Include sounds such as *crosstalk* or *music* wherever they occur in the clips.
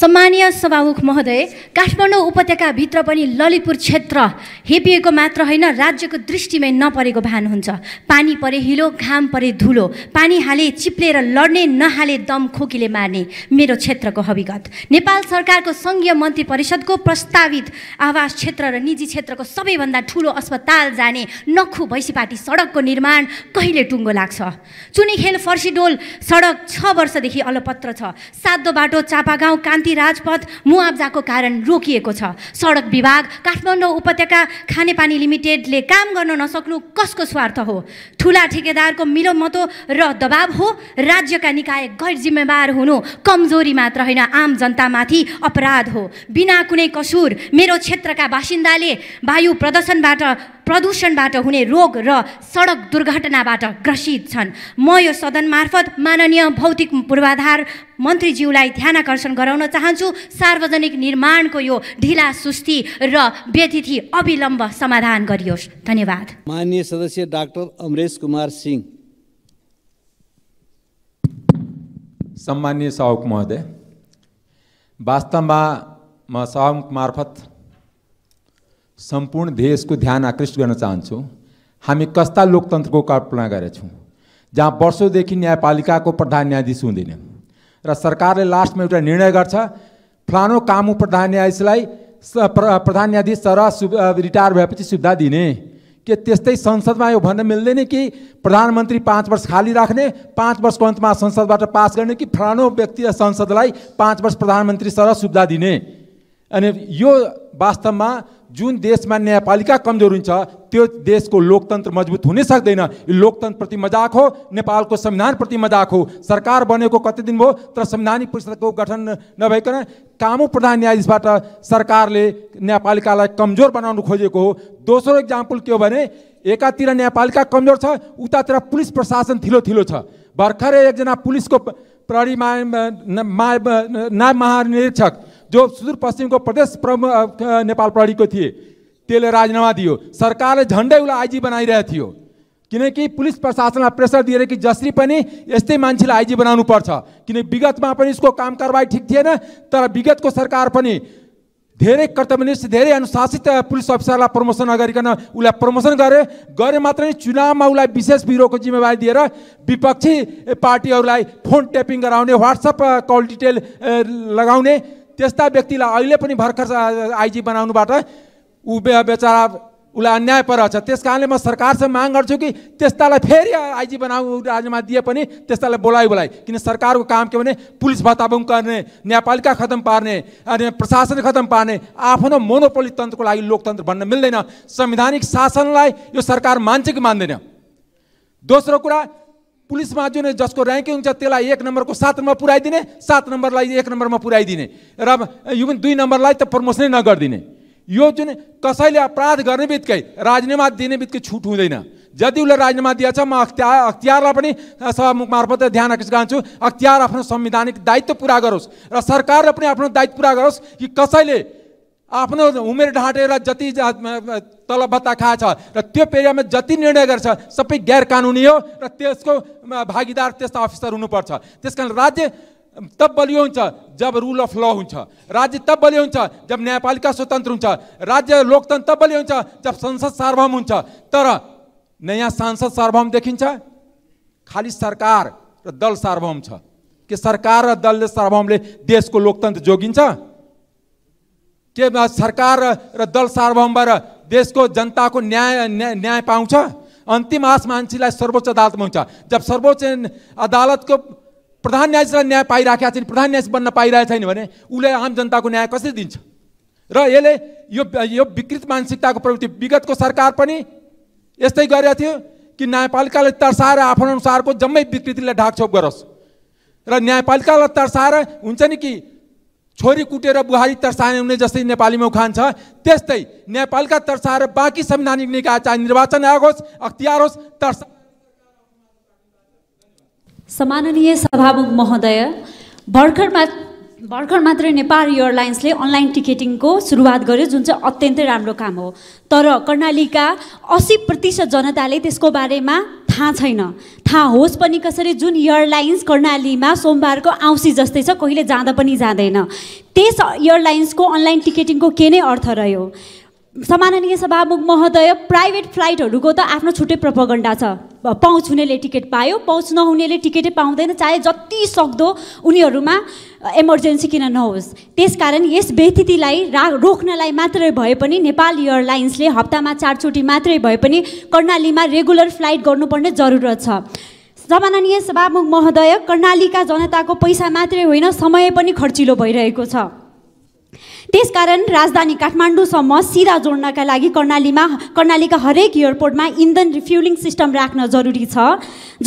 सम्मानीय सभामुख महोदय काठमाडौँ उपत्यकाभित्र पनि ललितपुर क्षेत्र हेपिएको मात्र होइन राज्यको दृष्टिमै नपरेको भान हुन्छ पानी परे हिलो घाम परे धुलो पानी हाले चिप्लेर लड्ने नहाले दम खोकीले मार्ने मेरो क्षेत्रको हविगत नेपाल सरकारको सङ्घीय मन्त्री परिषदको प्रस्तावित आवास क्षेत्र र निजी क्षेत्रको सबैभन्दा ठुलो अस्पताल जाने नखु भैँसीपाटी सडकको निर्माण कहिले टुङ्गो लाग्छ चुनीखेल फर्सिडोल सडक छ वर्षदेखि अलपत्र छ सातो बाटो चापागाउँ कान्ति राजपथ मुआब्जाको कारण रोकिएको छ सडक विभाग काठमाडौँ उपत्यका खानेपानी लिमिटेडले काम गर्न नसक्नु कसको स्वार्थ हो ठुला ठेकेदारको मिलोमतो र दबाब हो राज्यका निकाय गैर जिम्मेवार हुनु कमजोरी मात्र होइन आम जनतामाथि अपराध हो बिना कुनै कसुर मेरो क्षेत्रका बासिन्दाले वायु प्रदर्शनबाट प्रदूषणबाट हुने रोग र सडक दुर्घटनाबाट ग्रसित छन् म यो सदन मार्फत माननीय भौतिक पूर्वाधार मन्त्रीज्यूलाई ध्यान आकर्षण गराउन चाहन्छु सार्वजनिक निर्माणको यो ढिला सुस्ती र व्यतिथि अविलम्ब समाधान गरियोस् धन्यवाद माननीय सदस्य डाक्टर अमरेश कुमार सिंह सम्मान्य साहुक महोदय वास्तवमा म साहुक मार्फत सम्पूर्ण देशको ध्यान आकृष्ट गर्न चाहन्छु हामी कस्ता लोकतन्त्रको कल्पना गरेछौँ जहाँ वर्षौँदेखि न्यायपालिकाको प्रधान न्यायाधीश हुँदैन र सरकारले लास्टमा एउटा निर्णय गर्छ फलानो कामु प्रधान न्यायाधीशलाई प्रधान न्यायाधीश सर रिटायर भएपछि सुविधा दिने के त्यस्तै संसदमा यो भन्न मिल्दैन कि प्रधानमन्त्री पाँच वर्ष खाली राख्ने पाँच वर्षको अन्तमा संसदबाट पास गर्ने कि फलानु व्यक्ति संसदलाई पाँच वर्ष प्रधानमन्त्री सर सुविधा दिने अनि यो वास्तवमा जुन देशमा न्यायपालिका कमजोर हुन्छ त्यो देशको लोकतन्त्र मजबुत हुनै सक्दैन यो लोकतन्त्रप्रति मजाक हो नेपालको संविधानप्रति मजाक हो सरकार बनेको कति दिन भयो तर संविधानिक परिषदको गठन नभइकन कामु प्रधान न्यायाधीशबाट सरकारले न्यायपालिकालाई कमजोर बनाउनु खोजेको हो दोस्रो इक्जाम्पल के हो भने एकातिर न्यायपालिका कमजोर छ उतातिर पुलिस प्रशासन थिलो थिलो छ भर्खरै एकजना पुलिसको प्रहरी नायब महानिरीक्षक जो सुदूरपश्चिमको प्रदेश प्रमुख नेपाल प्रहरीको थिए त्यसले राजीनामा दियो सरकारले झन्डै उसलाई आइजी बनाइरहेको थियो किनकि पुलिस प्रशासनलाई प्रेसर दिएर कि जसरी पनि यस्तै मान्छेलाई आइजी बनाउनु पर्छ किनकि विगतमा पनि उसको काम कारवाही ठिक थिएन तर विगतको सरकार पनि धेरै कर्तव्यनिष्ठ धेरै अनुशासित पुलिस अफिसरलाई प्रमोसन नगरिकन उसलाई प्रमोसन गरे गरे मात्र नै चुनावमा उसलाई विशेष ब्युरोको जिम्मेवारी दिएर विपक्षी पार्टीहरूलाई फोन ट्यापिङ गराउने वाट्सएप कल डिटेल लगाउने त्यस्ता व्यक्तिलाई अहिले पनि भर्खर आइजी बनाउनुबाट ऊ बेचारा उसलाई अन्याय परेको छ त्यस कारणले म सरकारसँग माग गर्छु कि त्यस्तालाई फेरि आइजी बनाऊ राज्यमा दिए पनि त्यस्तालाई बोलाइ बोलाइ किन सरकारको काम के भने पुलिस भत्ताबुङ गर्ने न्यायपालिका खतम पार्ने अनि प्रशासन खतम पार्ने आफ्नो मोनोपोली तन्त्रको लागि लोकतन्त्र भन्न मिल्दैन संवैधानिक शासनलाई यो सरकार मान्छ कि मान्दैन दोस्रो कुरा पुलिसमा जुन जसको ऱ्याङ्किङ हुन्छ त्यसलाई एक नम्बरको सात नम्बर पुऱ्याइदिने सात नम्बरलाई एक नम्बरमा पुऱ्याइदिने र यो पनि दुई नम्बरलाई त प्रमोसनै नगरिदिने यो जुन कसैले अपराध गर्ने बित्तिकै राजीनामा दिने बित्तिकै छुट हुँदैन जति उसले राजीनामा दिएछ म अख्तियार अख्तियारलाई पनि सभामुख मार्फत ध्यान आकर्षित गर्छु अख्तियार आफ्नो संवैधानिक दायित्व पुरा गरोस् र सरकारले पनि आफ्नो दायित्व पुरा गरोस् कि कसैले आफ्नो उमेर ढाँटेर जति तल भत्ता खाएछ र त्यो पेरियामा जति निर्णय गर्छ सबै गैर कानुनी हो र त्यसको भागीदार त्यस्ता अफिसर हुनुपर्छ त्यस कारण राज्य तब बलियो हुन्छ जब रुल अफ ल हुन्छ राज्य तब बलियो हुन्छ जब न्यायपालिका स्वतन्त्र हुन्छ राज्य लोकतन्त्र तब बलियो हुन्छ जब संसद सार्वभौम हुन्छ तर नयाँ सांसद सार्वभौम देखिन्छ खालि सरकार र दल सार्वभौम छ के सरकार र दलले सार्वभौमले देशको लोकतन्त्र जोगिन्छ त्यो सरकार र दल सार्वभौमबाट देशको जनताको न्याय न्याय पाउँछ अन्तिम आश मान्छेलाई सर्वोच्च अदालतमा हुन्छ जब सर्वोच्च अदालतको प्रधान न्यायाधीशलाई न्याय पाइराखेका छैन प्रधान न्यायाधीश बन्न पाइरहेको छैन भने उसले आम जनताको न्याय कसरी दिन्छ र यसले यो यो विकृत मानसिकताको प्रवृत्ति विगतको सरकार पनि यस्तै गरेको थियो कि न्यायपालिकाले तर्साएर आफ्नो अनुसारको जम्मै विकृतिलाई ढाकछोप गरोस् र न्यायपालिकालाई तर्साएर हुन्छ नि कि छोरी कुटेर बुहारी तर्साने हुने जस्तै नेपालीमा उखान छ त्यस्तै नेपालका तर्साएर बाँकी संवैधानिक निकाय चाहे निर्वाचन आयोग होस् अख्तियार होस् तर्सा सम्माननीय सभामुख महोदय भर्खरमा भर्खर मात्रै नेपाल एयरलाइन्सले अनलाइन टिकटिङको सुरुवात गर्यो जुन चाहिँ अत्यन्तै राम्रो काम हो तर कर्णालीका असी प्रतिशत जनताले त्यसको बारेमा थाहा छैन थाहा होस् पनि कसरी जुन एयरलाइन्स कर्णालीमा सोमबारको औँसी जस्तै छ कहिले जाँदा पनि जाँदैन त्यस एयरलाइन्सको अनलाइन टिकटिङको के नै अर्थ रह्यो समाननीय सभामुख महोदय प्राइभेट फ्लाइटहरूको त आफ्नो छुट्टै प्रपगण्डा छ पहुँच हुनेले टिकट पायो पहुँच नहुनेले टिकटै पाउँदैन चाहे जति सक्दो उनीहरूमा इमर्जेन्सी किन नहोस् त्यसकारण यस व्यतिथिलाई रा रोक्नलाई मात्रै भए पनि नेपाल एयरलाइन्सले हप्तामा चारचोटि मात्रै भए पनि कर्णालीमा रेगुलर फ्लाइट गर्नुपर्ने जरुरत छ समाननीय सभामुख महोदय कर्णालीका जनताको पैसा मात्रै होइन समय पनि खर्चिलो भइरहेको छ त्यसकारण राजधानी काठमाडौँसम्म सिधा जोड्नका लागि कर्णालीमा कर्णालीका हरेक एयरपोर्टमा इन्धन रिफ्युलिङ सिस्टम राख्न जरुरी छ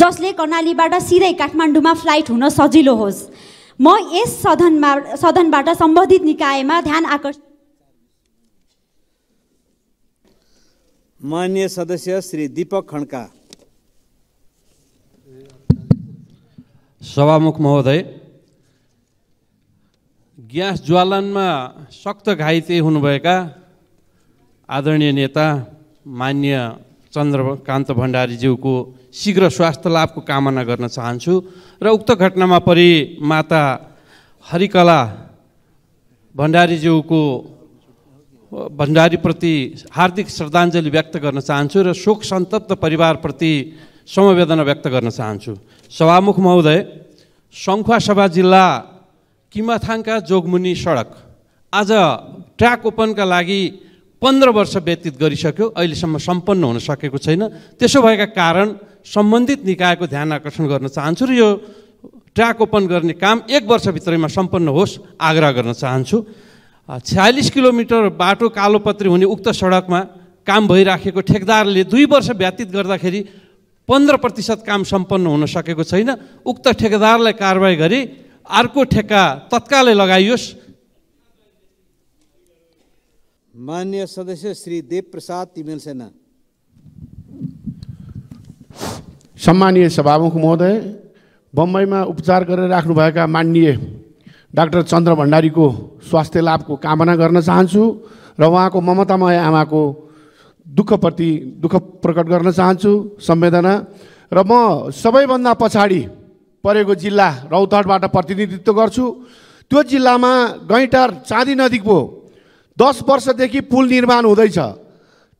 जसले कर्णालीबाट सिधै काठमाडौँमा फ्लाइट हुन सजिलो होस् म यस सदनमा सदनबाट सम्बन्धित निकायमा ध्यान आकर्ष मान्य सदस्य श्री दीपक खड्का सभामुख महोदय ग्यास ज्वालनमा सक्त घाइते हुनुभएका आदरणीय नेता मान्य चन्द्रकान्त भण्डारीज्यूको शीघ्र स्वास्थ्य लाभको कामना गर्न चाहन्छु र उक्त घटनामा परि माता हरिकला भण्डारीज्यूको भण्डारीप्रति हार्दिक श्रद्धाञ्जली व्यक्त गर्न चाहन्छु र शोक सन्तप्त परिवारप्रति समवेदना व्यक्त गर्न चाहन्छु सभामुख महोदय सभा जिल्ला किमाथाङका जोगमुनि सडक आज ट्र्याक ओपनका लागि पन्ध्र वर्ष व्यतीत गरिसक्यो अहिलेसम्म सम्पन्न हुन सकेको छैन त्यसो भएका कारण सम्बन्धित निकायको ध्यान आकर्षण गर्न चाहन्छु र यो ट्र्याक ओपन गर्ने काम एक वर्षभित्रैमा सम्पन्न होस् आग्रह गर्न चाहन्छु छ्यालिस किलोमिटर बाटो कालोपत्री हुने उक्त सडकमा काम भइराखेको ठेकदारले दुई वर्ष व्यतीत गर्दाखेरि पन्ध्र प्रतिशत काम सम्पन्न हुन सकेको छैन उक्त ठेकेदारलाई कारवाही गरी अर्को ठेक्का तत्कालै लगाइयोस् मान्य सदस्य श्री प्रसाद तिमेल सेना सम्मानीय सभामुख महोदय बम्बईमा उपचार गरेर राख्नुभएका मान्य डाक्टर चन्द्र भण्डारीको स्वास्थ्य लाभको कामना गर्न चाहन्छु र उहाँको ममतामय आमाको दुःखप्रति दुःख प्रकट गर्न चाहन्छु संवेदना र म सबैभन्दा पछाडि परेको जिल्ला रौतहटबाट प्रतिनिधित्व गर्छु त्यो जिल्लामा गैँटार चाँदी नदीको दस वर्षदेखि पुल निर्माण हुँदैछ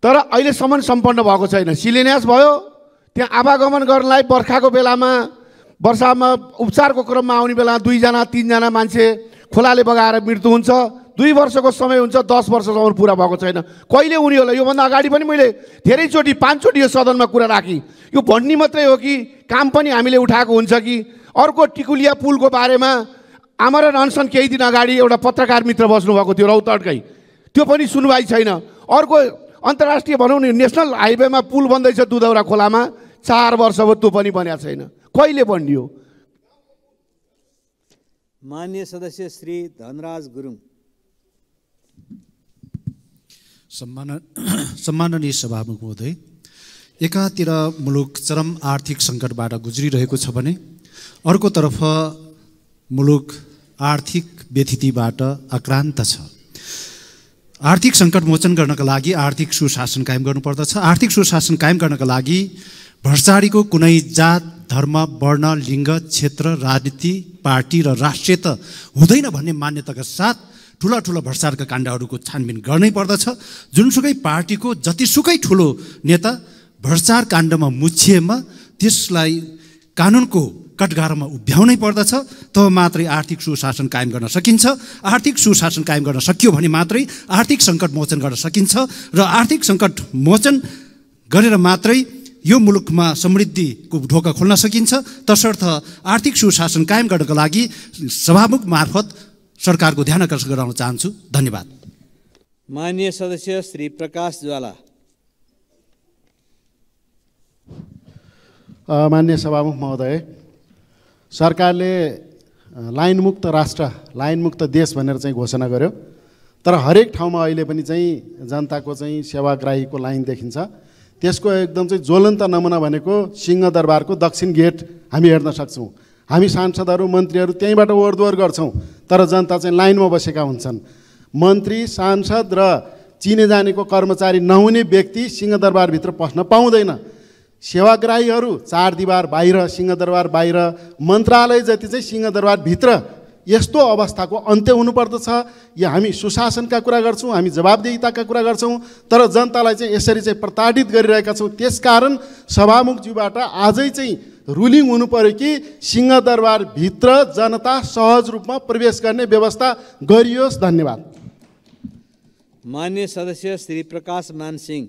तर अहिलेसम्म सम्पन्न भएको छैन शिलान्यास भयो त्यहाँ आवागमन गर्नलाई बर्खाको बेलामा वर्षामा उपचारको क्रममा आउने बेला दुईजना तिनजना मान्छे खोलाले बगाएर मृत्यु हुन्छ दुई वर्षको समय हुन्छ दस वर्षसम्म पुरा भएको छैन कहिले उनीहरूलाई योभन्दा अगाडि पनि मैले धेरैचोटि पाँचचोटि यो सदनमा कुरा राखेँ यो भन्ने मात्रै हो कि काम पनि हामीले उठाएको हुन्छ कि अर्को टिकुलिया पुलको बारेमा आमरण अनसन केही दिन अगाडि एउटा पत्रकार मित्र बस्नुभएको थियो रौतडकै त्यो पनि सुनवाई छैन अर्को अन्तर्राष्ट्रिय भनौँ नि नेसनल हाइवेमा पुल बन्दैछ दुधौरा खोलामा चार वर्ष भयो त्यो पनि बनिएको छैन कहिले बनियो मान्य सदस्य श्री धनराज गुरुङ सम्मान *clears throat* सम्माननीय सभामुख महोदय एकातिर मुलुक चरम आर्थिक सङ्कटबाट गुज्रिरहेको छ भने अर्कोतर्फ मुलुक आर्थिक व्यथितिबाट आक्रान्त छ आर्थिक सङ्कट मोचन गर्नका लागि आर्थिक सुशासन कायम गर्नुपर्दछ आर्थिक सुशासन कायम गर्नका लागि भ्रष्टाचारीको कुनै जात धर्म वर्ण लिङ्ग क्षेत्र राजनीति पार्टी र राष्ट्रियता हुँदैन भन्ने मान्यताका साथ ठुला ठुला भ्रष्टाचारका काण्डहरूको छानबिन गर्नै पर्दछ जुनसुकै पार्टीको जतिसुकै ठुलो नेता भ्रष्टाचार काण्डमा मुछिएमा त्यसलाई कानुनको कटघारामा उभ्याउनै पर्दछ तब मात्रै आर्थिक सुशासन कायम गर्न सकिन्छ आर्थिक सुशासन कायम गर्न सकियो भने मात्रै आर्थिक सङ्कट मोचन गर्न सकिन्छ र आर्थिक सङ्कट मोचन गरेर मात्रै यो मुलुकमा समृद्धिको ढोका खोल्न सकिन्छ तसर्थ आर्थिक सुशासन कायम गर्नको लागि सभामुख मार्फत सरकारको ध्यान आकर्षण गराउन चाहन्छु धन्यवाद मान्य सदस्य श्री प्रकाश ज्वाला मान्य सभामुख महोदय सरकारले लाइनमुक्त राष्ट्र लाइनमुक्त देश भनेर चाहिँ घोषणा गर्यो तर हरेक ठाउँमा अहिले पनि चाहिँ जनताको चाहिँ सेवाग्राहीको लाइन देखिन्छ त्यसको एकदम चाहिँ ज्वलन्त नमुना भनेको सिंहदरबारको दक्षिण गेट हामी हेर्न सक्छौँ हामी सांसदहरू मन्त्रीहरू त्यहीँबाट ओहोरदोहोर गर्छौँ तर जनता चाहिँ लाइनमा बसेका हुन्छन् मन्त्री सांसद र चिने जानेको कर्मचारी नहुने व्यक्ति सिंहदरबारभित्र पस्न पाउँदैन सेवाग्राहीहरू चारदिवार बाहिर सिंहदरबार बाहिर मन्त्रालय जति चाहिँ सिंहदरबारभित्र यस्तो अवस्थाको अन्त्य हुनुपर्दछ यो हामी सुशासनका कुरा गर्छौँ हामी जवाबदेहिताका कुरा गर्छौँ तर जनतालाई चाहिँ यसरी चाहिँ प्रताडित गरिरहेका छौँ त्यसकारण सभामुखज्यूबाट आजै चाहिँ रुलिङ हुनु पऱ्यो कि सिंहदरबारभित्र जनता सहज रूपमा प्रवेश गर्ने व्यवस्था गरियोस् धन्यवाद मान्य सदस्य श्री प्रकाश मानसिंह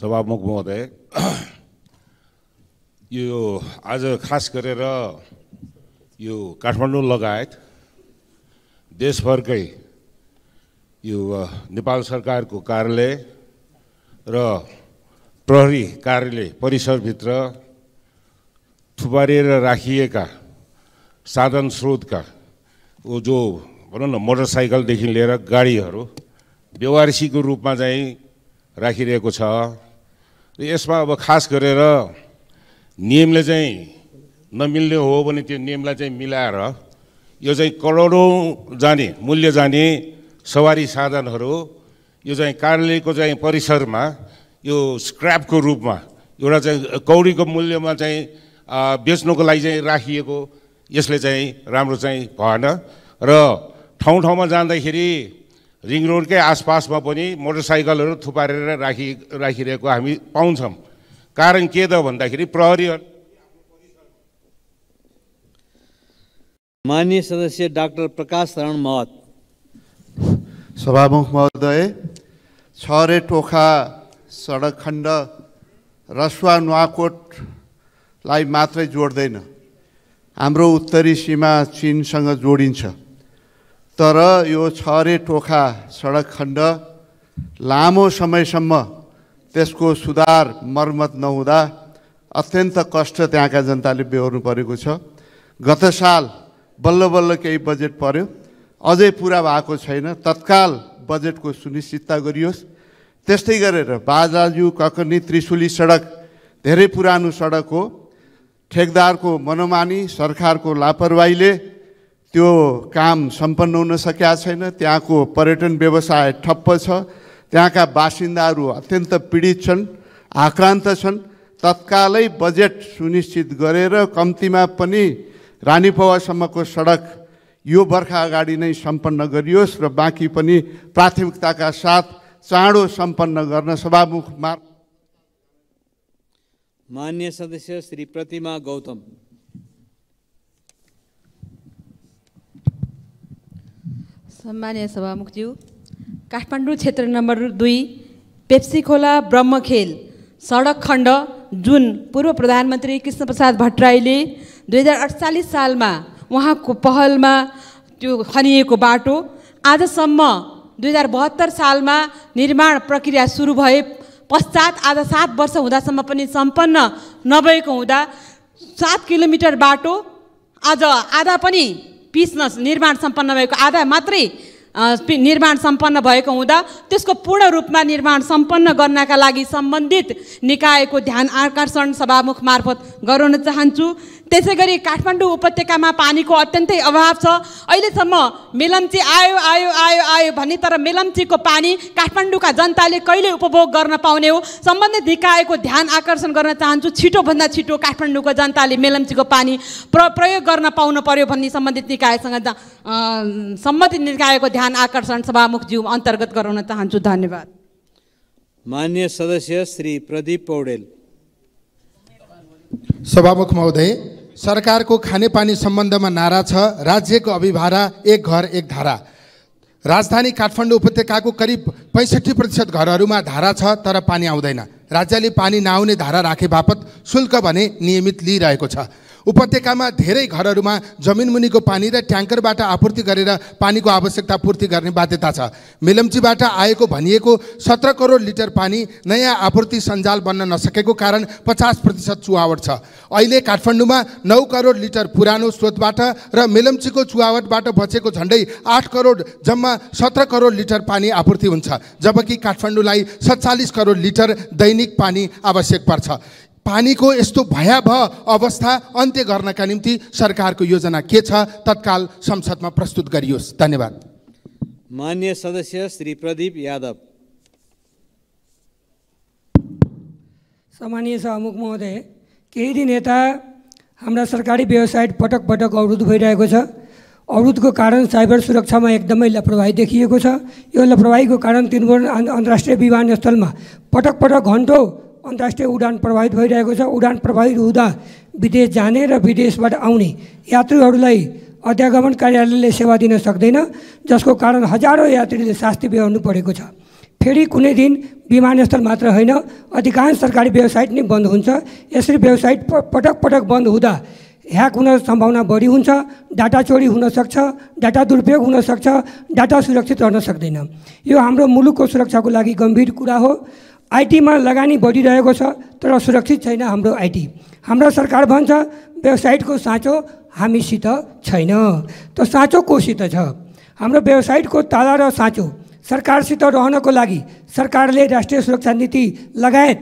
सभामुख महोदय *clears throat* यो आज खास गरेर यो काठमाडौँ लगायत देशभरकै यो नेपाल सरकारको कार्यालय र प्रहरी कार्यालय परिसरभित्र थुपारिएर राखिएका साधन स्रोतका ओ जो भनौँ न मोटरसाइकलदेखि लिएर गाडीहरू व्यवहारसीको रूपमा चाहिँ राखिरहेको छ र यसमा अब खास गरेर नियमले चाहिँ नमिल्ने हो भने त्यो नियमलाई चाहिँ मिलाएर यो चाहिँ करोडौँ जाने मूल्य जाने सवारी साधनहरू यो चाहिँ कार्यालयको चाहिँ परिसरमा यो स्क्र्यापको रूपमा एउटा चाहिँ कौडीको मूल्यमा चाहिँ बेच्नुको लागि चाहिँ राखिएको यसले चाहिँ राम्रो चाहिँ भएन र ठाउँ ठाउँमा जाँदाखेरि रिङ रोडकै आसपासमा पनि मोटरसाइकलहरू थुपारेर राखि राखिरहेको हामी पाउँछौँ कारण के त भन्दाखेरि प्रहरी मान्य सदस्य डाक्टर प्रकाश शरण महत सभामुख महोदय छरे टोखा सडक खण्ड रसुवा नुवाकोटलाई मात्रै जोड्दैन हाम्रो उत्तरी सीमा चिनसँग जोडिन्छ तर यो छरे टोखा सडक खण्ड लामो समयसम्म त्यसको सुधार मर्मत नहुँदा अत्यन्त कष्ट त्यहाँका जनताले बेहोर्नु परेको छ गत साल बल्ल बल्ल केही बजेट पर्यो अझै पुरा भएको छैन तत्काल बजेटको सुनिश्चितता गरियोस् त्यस्तै गरेर बाजाजु ककनी त्रिशुली सडक धेरै पुरानो सडक हो ठेकदारको मनोमानी सरकारको लापरवाहीले त्यो काम सम्पन्न हुन सकेका छैन त्यहाँको पर्यटन व्यवसाय ठप्प छ त्यहाँका बासिन्दाहरू अत्यन्त पीडित छन् आक्रान्त छन् तत्कालै बजेट सुनिश्चित गरेर कम्तीमा पनि रानीपवासम्मको सडक यो बर्खा अगाडि नै सम्पन्न गरियोस् र बाँकी पनि प्राथमिकताका साथ चाँडो सम्पन्न गर्न सभामुख मार्ग मान्य सदस्य श्री प्रतिमा गौतम सम्मान्य सभामुखज्यू काठमाडौँ क्षेत्र नम्बर दुई खोला ब्रह्मखेल सडक खण्ड जुन पूर्व प्रधानमन्त्री कृष्णप्रसाद भट्टराईले दुई हजार अठचालिस सालमा उहाँको पहलमा त्यो खनिएको बाटो आजसम्म दुई हजार बहत्तर सालमा निर्माण प्रक्रिया सुरु भए पश्चात आज सात वर्ष हुँदासम्म पनि सम्पन्न नभएको हुँदा सात किलोमिटर बाटो आज आधा पनि पिस्न निर्माण सम्पन्न भएको आधा मात्रै निर्माण सम्पन्न भएको हुँदा त्यसको पूर्ण रूपमा निर्माण सम्पन्न गर्नका लागि सम्बन्धित निकायको ध्यान आकर्षण सभामुख मार्फत गराउन चाहन्छु त्यसै गरी काठमाडौँ उपत्यकामा पानीको अत्यन्तै अभाव छ अहिलेसम्म मेलम्ची आयो आयो आयो आयो भन्ने तर मेलम्चीको पानी काठमाडौँका जनताले कहिले उपभोग गर्न पाउने हो सम्बन्धित निकायको ध्यान आकर्षण गर्न चाहन्छु छिटोभन्दा छिटो काठमाडौँको जनताले मेलम्चीको पानी प्र प्रयोग गर्न पाउनु पर्यो भन्ने सम्बन्धित निकायसँग सम्बन्धित निकायको ध्यान आकर्षण सभामुख सभामुखज्यू अन्तर्गत गराउन चाहन्छु धन्यवाद मान्य सदस्य श्री प्रदीप पौडेल सभामुख महोदय सरकारको खानेपानी सम्बन्धमा नारा छ राज्यको अभिभारा एक घर एक धारा राजधानी काठमाडौँ उपत्यकाको करिब पैँसठी प्रतिशत घरहरूमा धारा छ तर पानी आउँदैन राज्यले पानी नआउने धारा राखे बापत शुल्क भने नियमित लिइरहेको छ उपत्यकामा धेरै घरहरूमा जमिनमुनिको पानी र ट्याङ्करबाट आपूर्ति गरेर पानीको आवश्यकता पूर्ति गर्ने बाध्यता छ मेलम्चीबाट आएको भनिएको सत्र करोड लिटर पानी नयाँ आपूर्ति सञ्जाल बन्न नसकेको कारण पचास प्रतिशत चुहावट छ अहिले काठमाडौँमा नौ करोड लिटर पुरानो स्रोतबाट र मेलम्चीको चुहावटबाट बचेको झन्डै आठ करोड जम्मा सत्र करोड लिटर पानी आपूर्ति हुन्छ जबकि काठमाडौँलाई सत्तालिस करोड लिटर दैनिक पानी आवश्यक पर्छ पानीको यस्तो भयावह अवस्था अन्त्य गर्नका निम्ति सरकारको योजना के छ तत्काल संसदमा प्रस्तुत गरियोस् धन्यवाद मान्य सदस्य श्री प्रदीप यादव सामान्य सभामुख महोदय केही दिन यता हाम्रा सरकारी वेबसाइट पटक पटक अवरुद्ध भइरहेको छ अवरुद्धको कारण साइबर सुरक्षामा एकदमै लापरवाही देखिएको छ यो लापरवाहीको कारण त्रिभुवन अन्तर्राष्ट्रिय विमानस्थलमा पटक पटक घन्टौँ अन्तर्राष्ट्रिय उडान प्रभावित भइरहेको छ उडान प्रभावित हुँदा विदेश जाने र विदेशबाट आउने यात्रुहरूलाई अध्यागमन कार्यालयले सेवा दिन सक्दैन जसको कारण हजारौँ यात्रीले शास्ति बेहोर्नु परेको छ फेरि कुनै दिन विमानस्थल मात्र होइन अधिकांश सरकारी वेबसाइट नै बन्द हुन्छ यसरी वेबसाइट पटक पटक बन्द हुँदा ह्याक हुन सम्भावना बढी हुन्छ डाटा चोरी हुनसक्छ डाटा दुरुपयोग हुनसक्छ डाटा सुरक्षित रहन सक्दैन यो हाम्रो मुलुकको सुरक्षाको लागि गम्भीर कुरा हो आइटीमा लगानी बढिरहेको छ तर सुरक्षित छैन हाम्रो आइटी हाम्रो सरकार भन्छ वेबसाइटको साँचो हामीसित छैन त साँचो कोसित छ हाम्रो वेबसाइटको ताला र साँचो सरकारसित रहनको लागि सरकारले राष्ट्रिय सुरक्षा नीति लगायत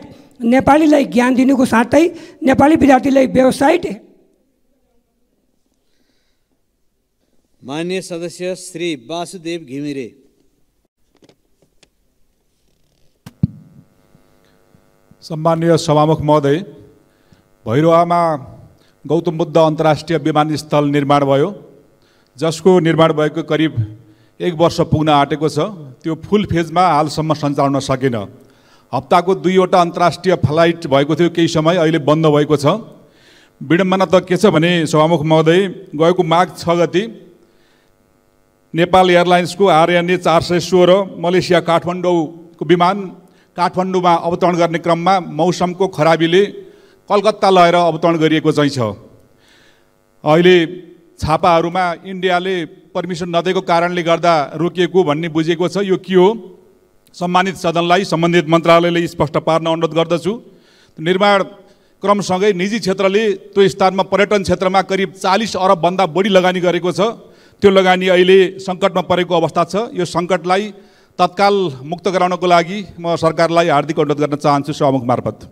नेपालीलाई ज्ञान दिनुको साथै नेपाली विद्यार्थीलाई वेबसाइट मान्य सदस्य श्री वासुदेव घिमिरे सम्मान्य सभामुख महोदय भैरोवामा गौतम बुद्ध अन्तर्राष्ट्रिय विमानस्थल निर्माण भयो जसको निर्माण भएको करिब एक वर्ष पुग्न आँटेको छ त्यो फुल फेजमा हालसम्म सञ्चालन सकेन हप्ताको दुईवटा अन्तर्राष्ट्रिय फ्लाइट भएको थियो केही समय अहिले बन्द भएको छ विडम्बना त के छ भने सभामुख महोदय गएको माघ छ गति नेपाल एयरलाइन्सको आरएनए चार सय सोह्र मलेसिया काठमाडौँको विमान काठमाडौँमा अवतरण गर्ने क्रममा मौसमको खराबीले कलकत्ता लगेर अवतरण गरिएको चाहिँ छ अहिले छापाहरूमा इन्डियाले पर्मिसन नदिएको कारणले गर्दा रोकिएको भन्ने बुझेको छ यो के हो सम्मानित सदनलाई सम्बन्धित मन्त्रालयले स्पष्ट पार्न अनुरोध गर्दछु निर्माण क्रमसँगै निजी क्षेत्रले त्यो स्थानमा पर्यटन क्षेत्रमा करिब चालिस अरबभन्दा बढी लगानी गरेको छ त्यो लगानी अहिले सङ्कटमा परेको अवस्था छ यो सङ्कटलाई तत्काल मुक्त गराउनको लागि म सरकारलाई हार्दिक अनुरोध गर्न चाहन्छु सहमुख मार्फत